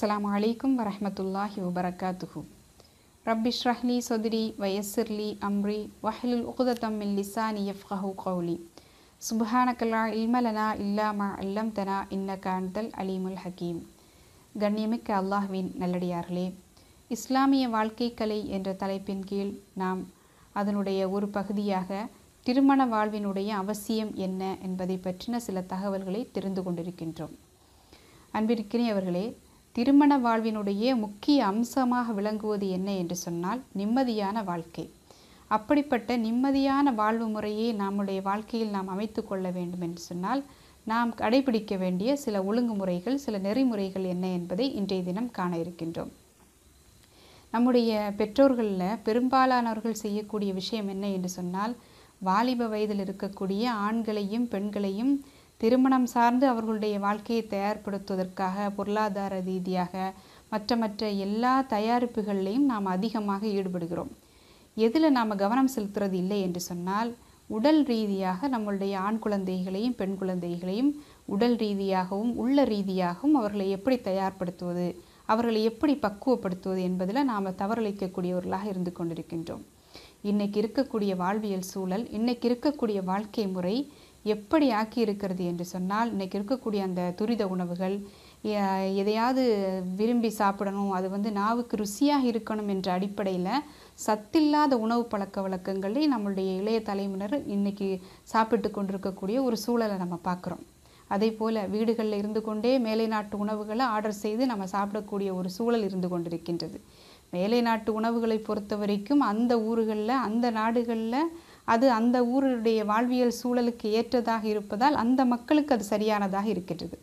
அஸ்லாம் வலைக்கம் வரமத்துல்லாஹி வபரகாத்துஹு ரப்பிஷ்ரஹ்லி சொதிரி வயசிர்லி அம்ரி வஹலுல் உகுதத்தம் லிசானி யஃப்கஹு கௌலி சுபஹானக்கல்லா இல்மலனா இல்லாமா அல்லம் தனா இன்ன காந்தல் அலீமுல் ஹக்கீம் கண்ணியமிக்க அல்லாஹ்வின் நல்லடியார்களே இஸ்லாமிய வாழ்க்கை கலை என்ற தலைப்பின் கீழ் நாம் அதனுடைய ஒரு பகுதியாக திருமண வாழ்வினுடைய அவசியம் என்ன என்பதை பற்றின சில தகவல்களை தெரிந்து கொண்டிருக்கின்றோம் அன்பிற்கினி அவர்களே திருமண வாழ்வினுடைய முக்கிய அம்சமாக விளங்குவது என்ன என்று சொன்னால் நிம்மதியான வாழ்க்கை அப்படிப்பட்ட நிம்மதியான வாழ்வு முறையை நம்முடைய வாழ்க்கையில் நாம் அமைத்து கொள்ள வேண்டும் என்று சொன்னால் நாம் கடைபிடிக்க வேண்டிய சில ஒழுங்குமுறைகள் சில நெறிமுறைகள் என்ன என்பதை இன்றைய தினம் காண இருக்கின்றோம் நம்முடைய பெற்றோர்களில் பெரும்பாலானவர்கள் செய்யக்கூடிய விஷயம் என்ன என்று சொன்னால் வாலிப வயதில் இருக்கக்கூடிய ஆண்களையும் பெண்களையும் திருமணம் சார்ந்து அவர்களுடைய வாழ்க்கையை தயார்படுத்துவதற்காக பொருளாதார ரீதியாக மற்ற மற்ற எல்லா தயாரிப்புகள்லையும் நாம் அதிகமாக ஈடுபடுகிறோம் எதில் நாம் கவனம் செலுத்துறது இல்லை என்று சொன்னால் உடல் ரீதியாக நம்மளுடைய ஆண் குழந்தைகளையும் பெண் குழந்தைகளையும் உடல் ரீதியாகவும் உள்ள ரீதியாகவும் அவர்களை எப்படி தயார்படுத்துவது அவர்களை எப்படி பக்குவப்படுத்துவது என்பதில் நாம் தவறளிக்கக்கூடியவர்களாக இருந்து கொண்டிருக்கின்றோம் இன்றைக்கு இருக்கக்கூடிய வாழ்வியல் சூழல் இன்றைக்கு இருக்கக்கூடிய வாழ்க்கை முறை எப்படி ஆக்கி இருக்கிறது என்று சொன்னால் இன்றைக்கி இருக்கக்கூடிய அந்த துரித உணவுகள் எதையாவது விரும்பி சாப்பிடணும் அது வந்து நாவுக்கு ருசியாக இருக்கணும் என்ற அடிப்படையில் சத்தில்லாத உணவு பழக்க வழக்கங்களை நம்மளுடைய இளைய தலைமுனர் இன்றைக்கி சாப்பிட்டு கொண்டிருக்கக்கூடிய ஒரு சூழலை நம்ம பார்க்குறோம் அதே போல் வீடுகளில் இருந்து கொண்டே மேலை நாட்டு உணவுகளை ஆர்டர் செய்து நம்ம சாப்பிடக்கூடிய ஒரு சூழல் இருந்து கொண்டிருக்கின்றது மேலை நாட்டு உணவுகளை பொறுத்த வரைக்கும் அந்த ஊர்களில் அந்த நாடுகளில் அது அந்த ஊருடைய வாழ்வியல் சூழலுக்கு ஏற்றதாக இருப்பதால் அந்த மக்களுக்கு அது சரியானதாக இருக்கின்றது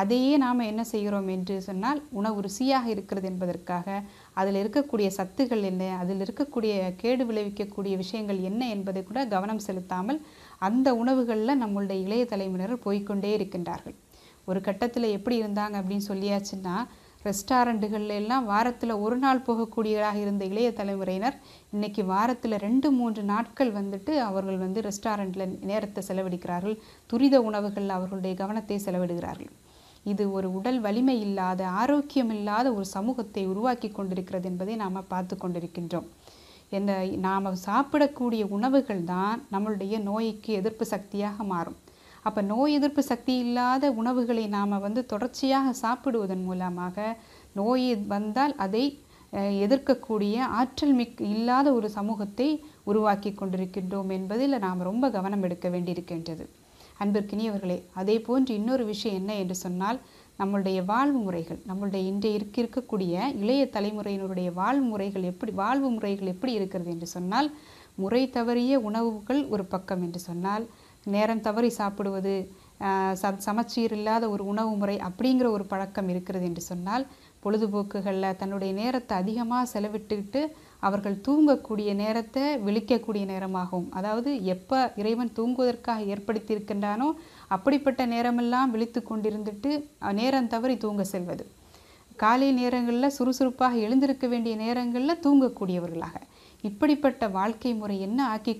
அதையே நாம் என்ன செய்கிறோம் என்று சொன்னால் உணவு ருசியாக இருக்கிறது என்பதற்காக அதில் இருக்கக்கூடிய சத்துகள் என்ன அதில் இருக்கக்கூடிய கேடு விளைவிக்கக்கூடிய விஷயங்கள் என்ன என்பதை கூட கவனம் செலுத்தாமல் அந்த உணவுகளில் நம்மளுடைய இளைய தலைமுறையினர் போய்கொண்டே இருக்கின்றார்கள் ஒரு கட்டத்தில் எப்படி இருந்தாங்க அப்படின்னு சொல்லியாச்சுன்னா ரெஸ்டாரண்ட்டுகளில் எல்லாம் வாரத்தில் ஒரு நாள் போகக்கூடியவராக இருந்த இளைய தலைமுறையினர் இன்றைக்கி வாரத்தில் ரெண்டு மூன்று நாட்கள் வந்துட்டு அவர்கள் வந்து ரெஸ்டாரண்ட்டில் நேரத்தை செலவிடுகிறார்கள் துரித உணவுகள் அவர்களுடைய கவனத்தை செலவிடுகிறார்கள் இது ஒரு உடல் வலிமை இல்லாத ஆரோக்கியம் இல்லாத ஒரு சமூகத்தை உருவாக்கி கொண்டிருக்கிறது என்பதை நாம் பார்த்து கொண்டிருக்கின்றோம் என்ன நாம் சாப்பிடக்கூடிய உணவுகள் தான் நம்மளுடைய நோய்க்கு எதிர்ப்பு சக்தியாக மாறும் அப்போ நோய் எதிர்ப்பு சக்தி இல்லாத உணவுகளை நாம் வந்து தொடர்ச்சியாக சாப்பிடுவதன் மூலமாக நோய் வந்தால் அதை எதிர்க்கக்கூடிய ஆற்றல் மிக் இல்லாத ஒரு சமூகத்தை உருவாக்கி கொண்டிருக்கின்றோம் என்பதில் நாம் ரொம்ப கவனம் எடுக்க வேண்டியிருக்கின்றது அன்பிற்கினியவர்களே அதே போன்று இன்னொரு விஷயம் என்ன என்று சொன்னால் நம்மளுடைய வாழ்வு முறைகள் நம்மளுடைய இன்றைய இருக்க இருக்கக்கூடிய இளைய தலைமுறையினருடைய வாழ்வு முறைகள் எப்படி வாழ்வு முறைகள் எப்படி இருக்கிறது என்று சொன்னால் முறை தவறிய உணவுகள் ஒரு பக்கம் என்று சொன்னால் நேரம் தவறி சாப்பிடுவது ச சமச்சீர் இல்லாத ஒரு உணவு முறை அப்படிங்கிற ஒரு பழக்கம் இருக்கிறது என்று சொன்னால் பொழுதுபோக்குகளில் தன்னுடைய நேரத்தை அதிகமாக செலவிட்டுக்கிட்டு அவர்கள் தூங்கக்கூடிய நேரத்தை விழிக்கக்கூடிய நேரமாகும் அதாவது எப்போ இறைவன் தூங்குவதற்காக ஏற்படுத்தியிருக்கின்றானோ அப்படிப்பட்ட நேரமெல்லாம் விழித்து கொண்டிருந்துட்டு நேரம் தவறி தூங்க செல்வது காலை நேரங்களில் சுறுசுறுப்பாக எழுந்திருக்க வேண்டிய நேரங்களில் தூங்கக்கூடியவர்களாக இப்படிப்பட்ட வாழ்க்கை முறை என்ன ஆக்கி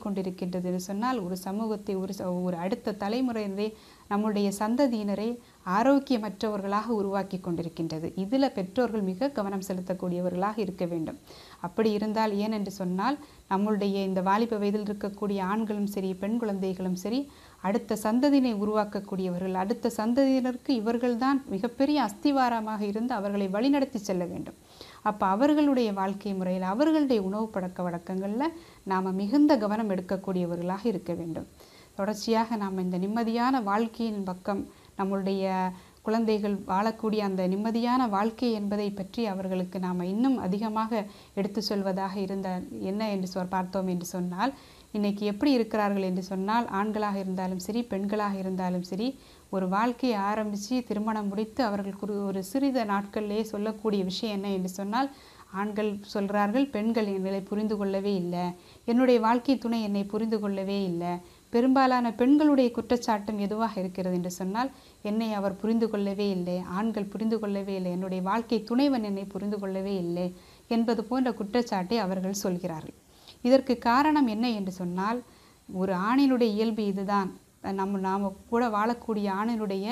என்று சொன்னால் ஒரு சமூகத்தை ஒரு ஒரு அடுத்த தலைமுறையினரை நம்முடைய சந்ததியினரை ஆரோக்கியமற்றவர்களாக உருவாக்கி கொண்டிருக்கின்றது இதில் பெற்றோர்கள் மிக கவனம் செலுத்தக்கூடியவர்களாக இருக்க வேண்டும் அப்படி இருந்தால் ஏன் என்று சொன்னால் நம்மளுடைய இந்த வாலிப வயதில் இருக்கக்கூடிய ஆண்களும் சரி பெண் குழந்தைகளும் சரி அடுத்த சந்ததியினை உருவாக்கக்கூடியவர்கள் அடுத்த சந்ததியினருக்கு இவர்கள்தான் மிகப்பெரிய அஸ்திவாரமாக இருந்து அவர்களை வழிநடத்தி செல்ல வேண்டும் அப்போ அவர்களுடைய வாழ்க்கை முறையில் அவர்களுடைய உணவு பழக்க வழக்கங்களில் நாம் மிகுந்த கவனம் எடுக்கக்கூடியவர்களாக இருக்க வேண்டும் தொடர்ச்சியாக நாம் இந்த நிம்மதியான வாழ்க்கையின் பக்கம் நம்மளுடைய குழந்தைகள் வாழக்கூடிய அந்த நிம்மதியான வாழ்க்கை என்பதை பற்றி அவர்களுக்கு நாம் இன்னும் அதிகமாக எடுத்து சொல்வதாக இருந்த என்ன என்று பார்த்தோம் என்று சொன்னால் இன்றைக்கி எப்படி இருக்கிறார்கள் என்று சொன்னால் ஆண்களாக இருந்தாலும் சரி பெண்களாக இருந்தாலும் சரி ஒரு வாழ்க்கையை ஆரம்பித்து திருமணம் முடித்து அவர்கள் ஒரு சிறித நாட்கள்லேயே சொல்லக்கூடிய விஷயம் என்ன என்று சொன்னால் ஆண்கள் சொல்கிறார்கள் பெண்கள் எங்களை புரிந்து கொள்ளவே இல்லை என்னுடைய வாழ்க்கை துணை என்னை புரிந்து கொள்ளவே இல்லை பெரும்பாலான பெண்களுடைய குற்றச்சாட்டும் எதுவாக இருக்கிறது என்று சொன்னால் என்னை அவர் புரிந்து கொள்ளவே இல்லை ஆண்கள் புரிந்து கொள்ளவே இல்லை என்னுடைய வாழ்க்கை துணைவன் என்னை புரிந்து கொள்ளவே இல்லை என்பது போன்ற குற்றச்சாட்டை அவர்கள் சொல்கிறார்கள் இதற்கு காரணம் என்ன என்று சொன்னால் ஒரு ஆணினுடைய இயல்பு இதுதான் நம் நாம் கூட வாழக்கூடிய ஆணினுடைய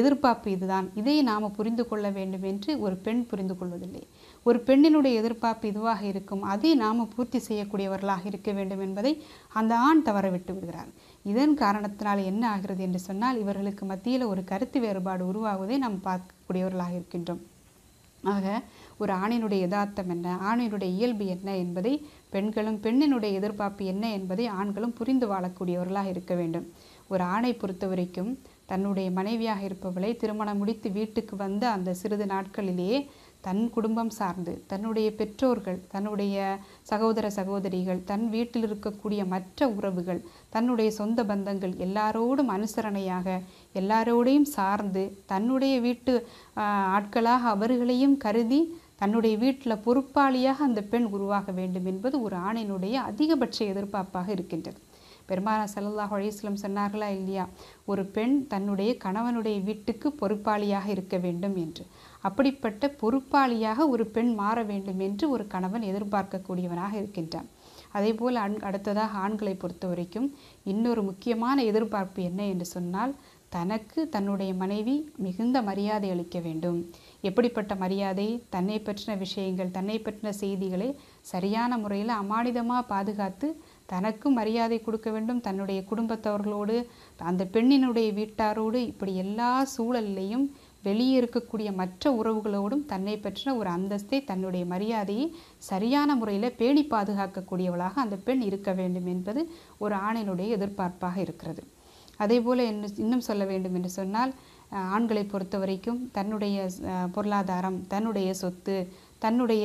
எதிர்பார்ப்பு இதுதான் இதை நாம் புரிந்து கொள்ள வேண்டும் என்று ஒரு பெண் புரிந்து கொள்வதில்லை ஒரு பெண்ணினுடைய எதிர்பார்ப்பு இதுவாக இருக்கும் அதை நாம் பூர்த்தி செய்யக்கூடியவர்களாக இருக்க வேண்டும் என்பதை அந்த ஆண் தவறவிட்டு விடுகிறார் இதன் காரணத்தினால் என்ன ஆகிறது என்று சொன்னால் இவர்களுக்கு மத்தியில் ஒரு கருத்து வேறுபாடு உருவாகுவதை நாம் பார்க்கக்கூடியவர்களாக இருக்கின்றோம் ஆக ஒரு ஆணினுடைய யதார்த்தம் என்ன ஆணினுடைய இயல்பு என்ன என்பதை பெண்களும் பெண்ணினுடைய எதிர்பார்ப்பு என்ன என்பதை ஆண்களும் புரிந்து வாழக்கூடியவர்களாக இருக்க வேண்டும் ஒரு ஆணை பொறுத்த வரைக்கும் தன்னுடைய மனைவியாக இருப்பவளை திருமணம் முடித்து வீட்டுக்கு வந்த அந்த சிறிது நாட்களிலேயே தன் குடும்பம் சார்ந்து தன்னுடைய பெற்றோர்கள் தன்னுடைய சகோதர சகோதரிகள் தன் வீட்டில் இருக்கக்கூடிய மற்ற உறவுகள் தன்னுடைய சொந்த பந்தங்கள் எல்லாரோடும் அனுசரணையாக எல்லாரோடையும் சார்ந்து தன்னுடைய வீட்டு ஆட்களாக அவர்களையும் கருதி தன்னுடைய வீட்டில் பொறுப்பாளியாக அந்த பெண் உருவாக வேண்டும் என்பது ஒரு ஆணினுடைய அதிகபட்ச எதிர்பார்ப்பாக இருக்கின்றது பெருமானா சல்லாஹ் அலிஸ்லம் சொன்னார்களா இல்லையா ஒரு பெண் தன்னுடைய கணவனுடைய வீட்டுக்கு பொறுப்பாளியாக இருக்க வேண்டும் என்று அப்படிப்பட்ட பொறுப்பாளியாக ஒரு பெண் மாற வேண்டும் என்று ஒரு கணவன் எதிர்பார்க்கக்கூடியவனாக இருக்கின்றான் அதேபோல் அன் அடுத்ததாக ஆண்களை பொறுத்த வரைக்கும் இன்னொரு முக்கியமான எதிர்பார்ப்பு என்ன என்று சொன்னால் தனக்கு தன்னுடைய மனைவி மிகுந்த மரியாதை அளிக்க வேண்டும் எப்படிப்பட்ட மரியாதை தன்னை பற்றின விஷயங்கள் தன்னை பற்றின செய்திகளை சரியான முறையில் அமானிதமாக பாதுகாத்து தனக்கும் மரியாதை கொடுக்க வேண்டும் தன்னுடைய குடும்பத்தவர்களோடு அந்த பெண்ணினுடைய வீட்டாரோடு இப்படி எல்லா சூழல்லையும் வெளியே இருக்கக்கூடிய மற்ற உறவுகளோடும் தன்னை பற்றின ஒரு அந்தஸ்தை தன்னுடைய மரியாதையை சரியான முறையில் பேணி பாதுகாக்கக்கூடியவளாக அந்த பெண் இருக்க வேண்டும் என்பது ஒரு ஆணினுடைய எதிர்பார்ப்பாக இருக்கிறது அதே போல் இன்னும் சொல்ல வேண்டும் என்று சொன்னால் ஆண்களை பொறுத்த வரைக்கும் தன்னுடைய பொருளாதாரம் தன்னுடைய சொத்து தன்னுடைய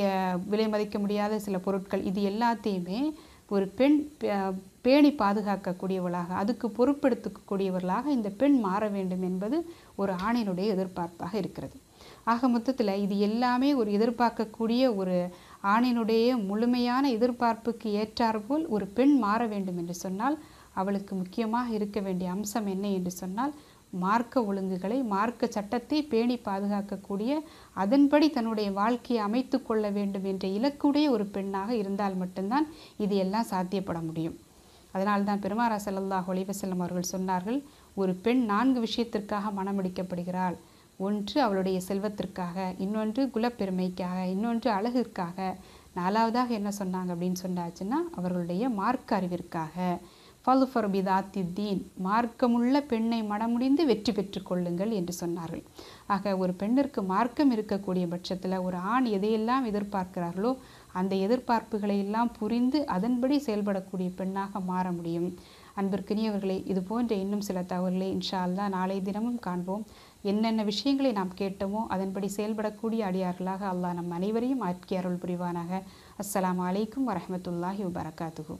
விலை மதிக்க முடியாத சில பொருட்கள் இது எல்லாத்தையுமே ஒரு பெண் பேணி பாதுகாக்கக்கூடியவளாக அதுக்கு பொறுப்பெடுத்துக்கூடியவர்களாக இந்த பெண் மாற வேண்டும் என்பது ஒரு ஆணினுடைய எதிர்பார்ப்பாக இருக்கிறது ஆக மொத்தத்தில் இது எல்லாமே ஒரு எதிர்பார்க்கக்கூடிய ஒரு ஆணினுடைய முழுமையான எதிர்பார்ப்புக்கு ஏற்றாற்போல் ஒரு பெண் மாற வேண்டும் என்று சொன்னால் அவளுக்கு முக்கியமாக இருக்க வேண்டிய அம்சம் என்ன என்று சொன்னால் மார்க்க ஒழுங்குகளை மார்க்க சட்டத்தை பேணி பாதுகாக்கக்கூடிய அதன்படி தன்னுடைய வாழ்க்கையை அமைத்து கொள்ள வேண்டும் என்ற இலக்குடைய ஒரு பெண்ணாக இருந்தால் மட்டும்தான் இது எல்லாம் சாத்தியப்பட முடியும் அதனால்தான் பெருமாரா செல்லல்லா ஒலிவசல்லம் அவர்கள் சொன்னார்கள் ஒரு பெண் நான்கு விஷயத்திற்காக மனமடிக்கப்படுகிறாள் ஒன்று அவளுடைய செல்வத்திற்காக இன்னொன்று குலப்பெருமைக்காக இன்னொன்று அழகிற்காக நாலாவதாக என்ன சொன்னாங்க அப்படின்னு சொன்னாச்சுன்னா அவர்களுடைய மார்க்க அறிவிற்காக ஃபலுஃபர் பிதாத்தி மார்க்கமுள்ள பெண்ணை மடமுடிந்து வெற்றி பெற்று கொள்ளுங்கள் என்று சொன்னார்கள் ஆக ஒரு பெண்ணிற்கு மார்க்கம் இருக்கக்கூடிய பட்சத்தில் ஒரு ஆண் எதையெல்லாம் எதிர்பார்க்கிறார்களோ அந்த எதிர்பார்ப்புகளை எல்லாம் புரிந்து அதன்படி செயல்படக்கூடிய பெண்ணாக மாற முடியும் அன்பிற்கினியவர்களே இது போன்ற இன்னும் சில தகவல்களை இன்ஷா அல்லா நாளை தினமும் காண்போம் என்னென்ன விஷயங்களை நாம் கேட்டோமோ அதன்படி செயல்படக்கூடிய அடியார்களாக அல்லாஹ் நம் அனைவரையும் ஆட்கி அருள் புரிவானாக அஸ்லாம் வலைக்கம் வரமத்துல்லாஹி வபரகாத்துகு